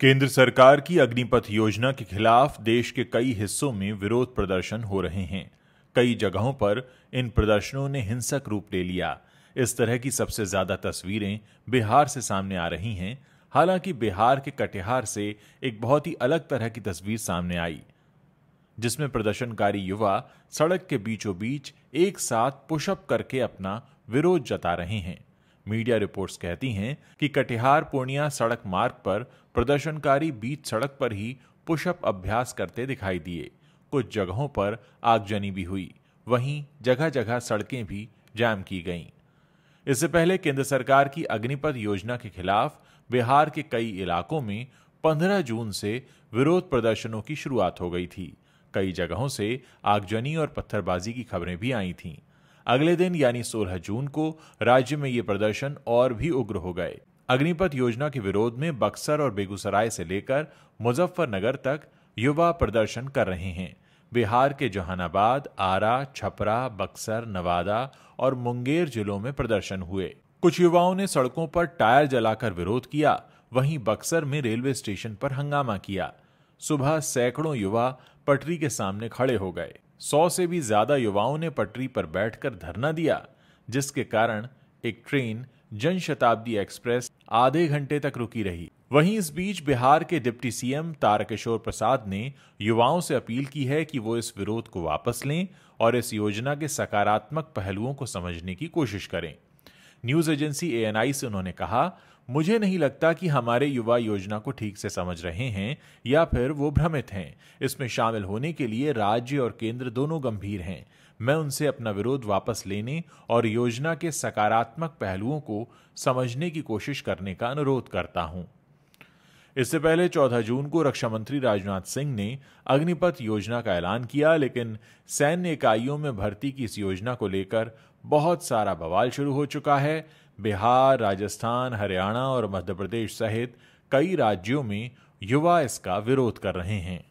केंद्र सरकार की अग्निपथ योजना के खिलाफ देश के कई हिस्सों में विरोध प्रदर्शन हो रहे हैं कई जगहों पर इन प्रदर्शनों ने हिंसक रूप ले लिया इस तरह की सबसे ज्यादा तस्वीरें बिहार से सामने आ रही हैं हालांकि बिहार के कटिहार से एक बहुत ही अलग तरह की तस्वीर सामने आई जिसमें प्रदर्शनकारी युवा सड़क के बीचों बीच एक साथ पुशअप करके अपना विरोध जता रहे हैं मीडिया रिपोर्ट्स कहती हैं कि कटिहार पूर्णिया सड़क मार्ग पर प्रदर्शनकारी बीच सड़क पर ही पुशअप अभ्यास करते दिखाई दिए कुछ जगहों पर आगजनी भी हुई वहीं जगह जगह सड़कें भी जाम की गईं इससे पहले केंद्र सरकार की अग्निपथ योजना के खिलाफ बिहार के कई इलाकों में 15 जून से विरोध प्रदर्शनों की शुरुआत हो गई थी कई जगहों से आगजनी और पत्थरबाजी की खबरें भी आई थीं अगले दिन यानी 16 जून को राज्य में ये प्रदर्शन और भी उग्र हो गए अग्निपथ योजना के विरोध में बक्सर और बेगूसराय से लेकर मुजफ्फरनगर तक युवा प्रदर्शन कर रहे हैं बिहार के जहानाबाद आरा छपरा बक्सर नवादा और मुंगेर जिलों में प्रदर्शन हुए कुछ युवाओं ने सड़कों पर टायर जलाकर विरोध किया वहीं बक्सर में रेलवे स्टेशन पर हंगामा किया सुबह सैकड़ों युवा पटरी के सामने खड़े हो गए सौ से भी ज्यादा युवाओं ने पटरी पर बैठकर धरना दिया जिसके कारण एक ट्रेन जनशताब्दी एक्सप्रेस आधे घंटे तक रुकी रही वहीं इस बीच बिहार के डिप्टी सीएम तारकिशोर प्रसाद ने युवाओं से अपील की है कि वो इस विरोध को वापस लें और इस योजना के सकारात्मक पहलुओं को समझने की कोशिश करें न्यूज एजेंसी एएनआई से उन्होंने कहा मुझे नहीं लगता कि हमारे युवा योजना को ठीक से समझ रहे हैं या फिर वो भ्रमित हैं इसमें शामिल होने के लिए राज्य और केंद्र दोनों गंभीर हैं मैं उनसे अपना विरोध वापस लेने और योजना के सकारात्मक पहलुओं को समझने की कोशिश करने का अनुरोध करता हूँ इससे पहले 14 जून को रक्षा मंत्री राजनाथ सिंह ने अग्निपथ योजना का ऐलान किया लेकिन सैन्य इकाइयों में भर्ती की इस योजना को लेकर बहुत सारा बवाल शुरू हो चुका है बिहार राजस्थान हरियाणा और मध्य प्रदेश सहित कई राज्यों में युवा इसका विरोध कर रहे हैं